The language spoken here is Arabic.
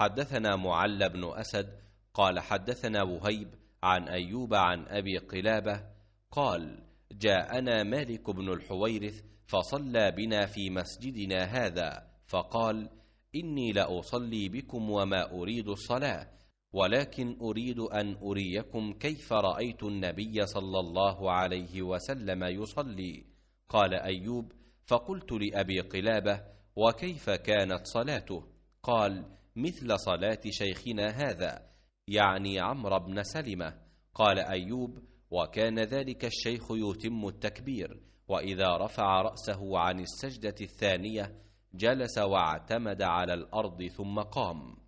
حدثنا معل بن أسد قال حدثنا وهيب عن أيوب عن أبي قلابة قال جاءنا مالك بن الحويرث فصلى بنا في مسجدنا هذا فقال إني لأصلي بكم وما أريد الصلاة ولكن أريد أن أريكم كيف رأيت النبي صلى الله عليه وسلم يصلي قال أيوب فقلت لأبي قلابة وكيف كانت صلاته قال مثل صلاة شيخنا هذا يعني عمرو بن سلمة قال أيوب وكان ذلك الشيخ يتم التكبير وإذا رفع رأسه عن السجدة الثانية جلس واعتمد على الأرض ثم قام